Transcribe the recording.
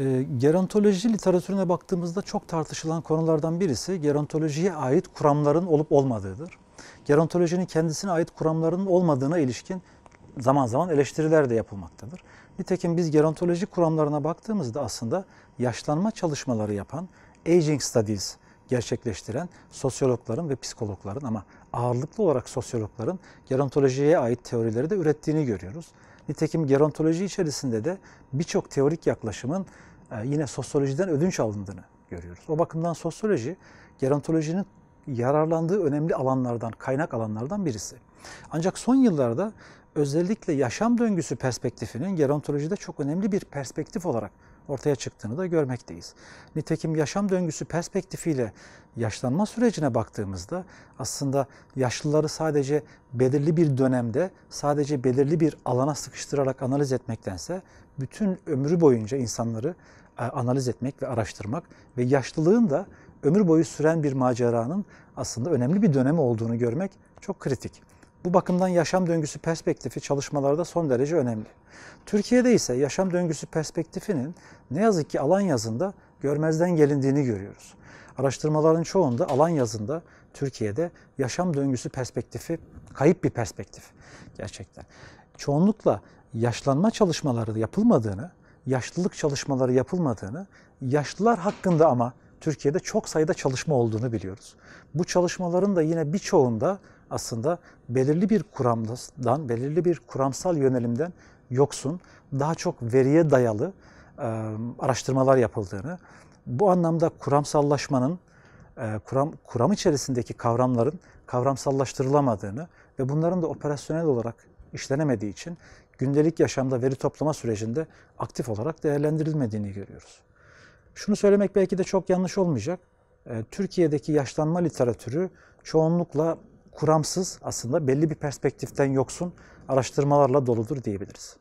E, gerontoloji literatürüne baktığımızda çok tartışılan konulardan birisi gerontolojiye ait kuramların olup olmadığıdır. Gerontolojinin kendisine ait kuramlarının olmadığına ilişkin zaman zaman eleştiriler de yapılmaktadır. Nitekim biz gerontoloji kuramlarına baktığımızda aslında yaşlanma çalışmaları yapan aging studies gerçekleştiren sosyologların ve psikologların ama ağırlıklı olarak sosyologların gerontolojiye ait teorileri de ürettiğini görüyoruz. Nitekim gerontoloji içerisinde de birçok teorik yaklaşımın e, yine sosyolojiden ödünç alındığını görüyoruz. O bakımdan sosyoloji gerontolojinin yararlandığı önemli alanlardan, kaynak alanlardan birisi. Ancak son yıllarda özellikle yaşam döngüsü perspektifinin gerontolojide çok önemli bir perspektif olarak ortaya çıktığını da görmekteyiz. Nitekim yaşam döngüsü perspektifiyle yaşlanma sürecine baktığımızda aslında yaşlıları sadece belirli bir dönemde, sadece belirli bir alana sıkıştırarak analiz etmektense bütün ömrü boyunca insanları e, analiz etmek ve araştırmak ve yaşlılığın da ömür boyu süren bir maceranın aslında önemli bir dönemi olduğunu görmek çok kritik. Bu bakımdan yaşam döngüsü perspektifi çalışmalarda son derece önemli. Türkiye'de ise yaşam döngüsü perspektifinin ne yazık ki alan yazında görmezden gelindiğini görüyoruz. Araştırmaların çoğunda alan yazında Türkiye'de yaşam döngüsü perspektifi kayıp bir perspektif gerçekten. Çoğunlukla yaşlanma çalışmaları yapılmadığını, yaşlılık çalışmaları yapılmadığını, yaşlılar hakkında ama Türkiye'de çok sayıda çalışma olduğunu biliyoruz. Bu çalışmaların da yine birçoğunda aslında belirli bir kuramdan, belirli bir kuramsal yönelimden yoksun, daha çok veriye dayalı e, araştırmalar yapıldığını, bu anlamda kuramsallaşmanın, e, kuram, kuram içerisindeki kavramların kavramsallaştırılamadığını ve bunların da operasyonel olarak işlenemediği için gündelik yaşamda veri toplama sürecinde aktif olarak değerlendirilmediğini görüyoruz. Şunu söylemek belki de çok yanlış olmayacak. Türkiye'deki yaşlanma literatürü çoğunlukla kuramsız aslında belli bir perspektiften yoksun araştırmalarla doludur diyebiliriz.